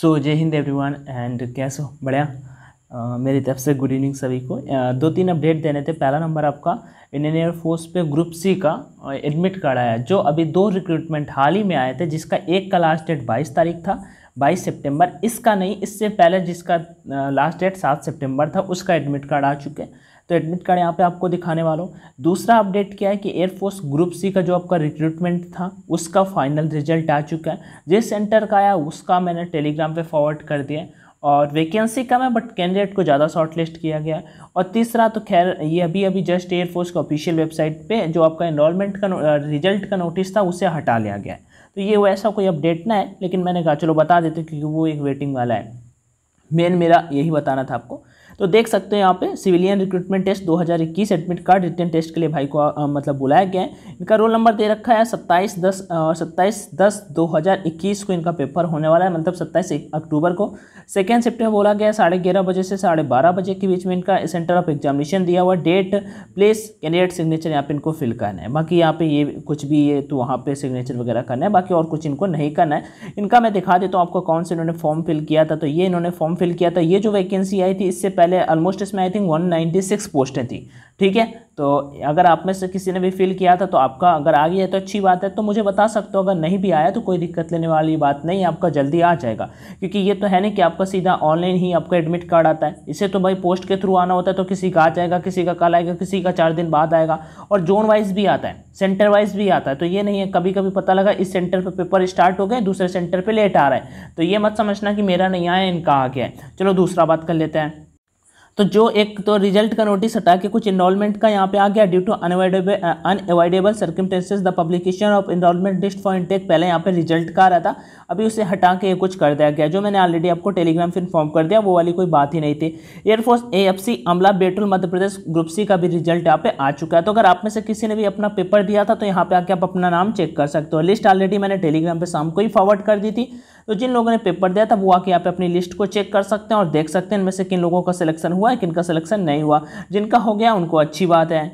सो जय Hind everyone and कैसे हो बढ़िया मेरी तरफ से गुड इवनिंग सभी को दो तीन अपडेट देने थे पहला नंबर आपका इंडियन एयरफोर्स पे ग्रुप सी का एडमिट कार्ड आया जो अभी दो रिक्रूटमेंट हाल ही में आए थे जिसका एक का लास्ट डेट 22 तारीख था 22 सितंबर इसका नहीं इससे पहले जिसका लास्ट डेट 7 सितंबर था उसका एडमिट कार्ड आ चुके हैं तो एडमिट कार्ड यहाँ पे आपको दिखाने वाला हूँ दूसरा अपडेट क्या है कि एयरफोर्स ग्रुप सी का जो आपका रिक्रूटमेंट था उसका फाइनल रिजल्ट आ चुका है जिस सेंटर का आया उसका मैंने टेलीग्राम पे फॉरवर्ड कर दिया और वैकेंसी कम है बट कैंडिडेट को ज़्यादा शॉर्टलिस्ट किया गया और तीसरा तो खैर ये अभी अभी जस्ट एयरफोर्स के ऑफिशियल वेबसाइट पे जो आपका इनरोलमेंट का रिजल्ट का नोटिस था उसे हटा लिया गया है तो ये वैसा कोई अपडेट ना है लेकिन मैंने कहा चलो बता देते क्योंकि वो एक वेटिंग वाला है मेन मेरा यही बताना था आपको तो देख सकते हैं यहाँ पे civilian recruitment test 2021 admit card written test के लिए भाई को आ, मतलब बुलाया गया है इनका रोल नंबर दे रखा है सत्ताईस दस सत्ताईस दस दो हज़ार इक्कीस को इनका पेपर होने वाला है मतलब सत्ताईस अक्टूबर को सेकेंड शिफ्ट में बोला गया है साढ़े ग्यारह बजे से साढ़े बारह बजे के बीच में इनका सेंटर ऑफ एग्जामिनेशन दिया हुआ डेट प्लेस कैंडिडेट सिग्नेचर यहाँ पे इनको फिल करना है बाकी यहाँ पे ये कुछ भी है तो वहाँ पर सिग्नेचर वगैरह करना है बाकी और कुछ इनको नहीं करना है इनका मैं दिखा देता हूँ आपको कौन से इन्होंने फॉर्म फिल किया था तो ये इन्होंने फॉर्म फिल किया था ये जो वैकेंसी आई थी इससे पहले ऑलमोस्ट इसमें आई थिंक 196 पोस्टें थी ठीक है तो अगर आप में से किसी ने भी फिल किया था तो आपका अगर आ गया है तो अच्छी बात है तो मुझे बता सकते हो अगर नहीं भी आया तो कोई दिक्कत लेने वाली बात नहीं आपका जल्दी आ जाएगा क्योंकि ये तो है ना कि आपका सीधा ऑनलाइन ही आपका एडमिट कार्ड आता है इसे तो भाई पोस्ट के थ्रू आना होता है तो किसी का आ जाएगा किसी का कल आएगा किसी का चार दिन बाद आएगा और जोन वाइज भी आता है सेंटर वाइज भी आता है तो ये नहीं है कभी कभी पता लगा इस सेंटर पर पेपर स्टार्ट हो गए दूसरे सेंटर पर लेट आ रहा है तो ये मत समझना कि मेरा नहीं आया इनका आ गया है चलो दूसरा बात कर लेते हैं तो जो एक तो रिजल्ट का नोटिस हटा के कुछ इनरोलमेंट का यहाँ पे आ गया due to un unavoidable circumstances the publication of enrolment list for intake पहले यहाँ पे रिजल्ट का आ रहा था अभी उसे हटा के कुछ कर दिया गया जो मैंने ऑलरेडी आपको टेलीग्राम से इन्फॉर्म कर दिया वो वाली कोई बात ही नहीं थी एयरफोर्स ए एफ सी अमला बेटुल मध्य प्रदेश ग्रुप सी का भी रिजल्ट यहाँ पे आ चुका है तो अगर आप में से किसी ने भी अपना पेपर दिया था तो यहाँ पे आके आप अपना नाम चेक कर सकते हो लिस्ट ऑलरेडी मैंने टेलीग्राम पर शाम को ही फॉरवर्ड कर दी थी तो जिन लोगों ने पेपर दिया था वो आके यहाँ पे अपनी लिस्ट को चेक कर सकते हैं और देख सकते हैं इनमें से किन लोगों का सिलेक्शन हुआ है किन का सिलेक्शन नहीं हुआ जिनका हो गया उनको अच्छी बात है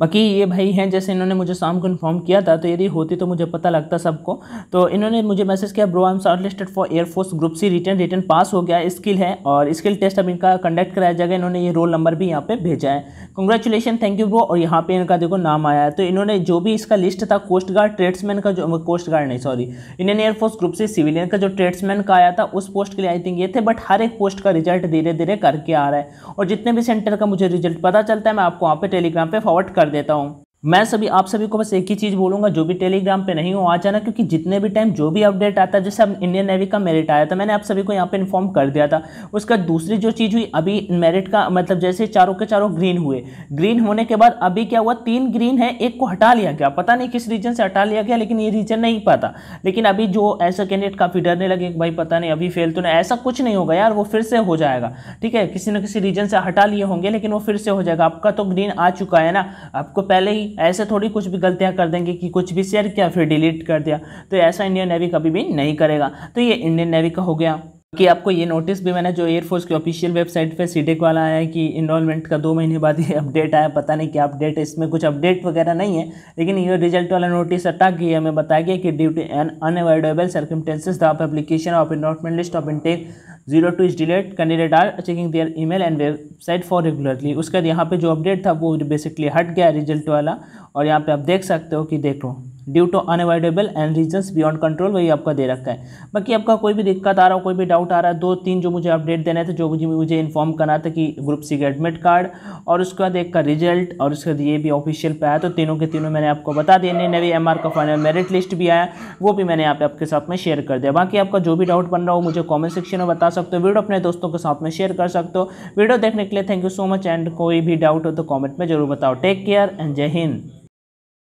बाकी ये भाई हैं जैसे इन्होंने मुझे शाम को इन्फॉर्म किया था तो यदि होती तो मुझे पता लगता सबको तो इन्होंने मुझे मैसेज किया bro I am shortlisted for Air Force group C written written pass हो गया स्किल है और स्किल टेस्ट अब इनका कंडक्ट कराया जाएगा इन्होंने ये रोल नंबर भी यहाँ पर भेजा है कंग्रेचुलेशन थैंक यू ब्रो और यहाँ पे इनका देखो नाम आया है तो इन्होंने जो भी इसका लिस्ट था कोस्ट गार्ड ट्रेड्समैन का जो कोस्ट गार्ड नहीं sorry Indian Air Force group C civilian का जो ट्रेड्समैन का आया था उस पोस्ट के लिए आई थिंक ये थे बट हर एक पोस्ट का रिजल्ट धीरे धीरे करके आ रहा है और जितने भी सेंटर का मुझे रिजल्ट पता चलता है मैं आपको वहाँ पे टेलीग्राम पर फॉरवर्ड कर देता हूँ मैं सभी आप सभी को बस एक ही चीज़ बोलूँगा जो भी टेलीग्राम पे नहीं हो आ जाना क्योंकि जितने भी टाइम जो भी अपडेट आता है जैसे अब इंडियन नेवी का मेरिट आया था मैंने आप सभी को यहाँ पे इन्फॉर्म कर दिया था उसका दूसरी जो चीज़ हुई अभी मेरिट का मतलब जैसे चारों के चारों ग्रीन हुए ग्रीन होने के बाद अभी क्या हुआ तीन ग्रीन है एक को हटा लिया गया पता नहीं किस रीजन से हटा लिया गया लेकिन ये रीजन नहीं पता लेकिन अभी जो ऐसा कैंडिडेट काफ़ी डरने लगे भाई पता नहीं अभी फेल तो नहीं ऐसा कुछ नहीं होगा यार वो फिर से हो जाएगा ठीक है किसी न किसी रीजन से हटा लिए होंगे लेकिन वो फिर से हो जाएगा आपका तो ग्रीन आ चुका है ना आपको पहले ही ऐसे थोड़ी कुछ भी गलतियां कर देंगे कि कुछ भी शेयर किया फिर डिलीट कर दिया तो ऐसा इंडियन नेवी कभी भी नहीं करेगा तो ये इंडियन नेवी का हो गया कि आपको ये नोटिस भी मैंने जो एयरफोर्स की ऑफिशियल वेबसाइट पे सीडेक e वाला आया है कि इनरोलमेंट का दो महीने बाद ये अपडेट आया पता नहीं क्या अपडेट है इसमें कुछ अपडेट वगैरह नहीं है लेकिन ये रिजल्ट वाला नोटिस अटैक गया हमें बताया गया कि due to an unavoidable circumstances the application of enrolment list of intake zero two is delayed candidate are checking email and website for regularly उसके बाद यहाँ पर जो अपडेट था वो बेसिकली हट गया रिजल्ट वाला और यहाँ पर आप देख सकते हो कि देखो due to unavoidable and reason beyond control वही आपका दे रखा है बाकी आपका कोई भी दिक्कत आ रहा हो कोई भी डाउट आ रहा है दो तीन जो मुझे अपडेट देने थे जो मुझे मुझे इन्फॉर्म करना था कि ग्रुप सी का एडमिट कार्ड और उसके बाद एक का रिजल्ट और उसके बाद ये भी ऑफिशियल पे आया तो तीनों के तीनों मैंने आपको बता दिया नए एम एम का फाइनल मेरिट लिस्ट भी आया वो भी मैंने यहाँ पे आपके साथ में शेयर कर दिया बाकी आपका जो भी डाउट बन रहा हो मुझे कॉमेंट सेक्शन में बता सकते हो वीडियो अपने दोस्तों के साथ में शेयर कर सकते हो वीडियो देखने के लिए thank you so much and कोई भी डाउट हो तो कॉमेंट में जरूर बताओ टेक केयर एंड जय हिंद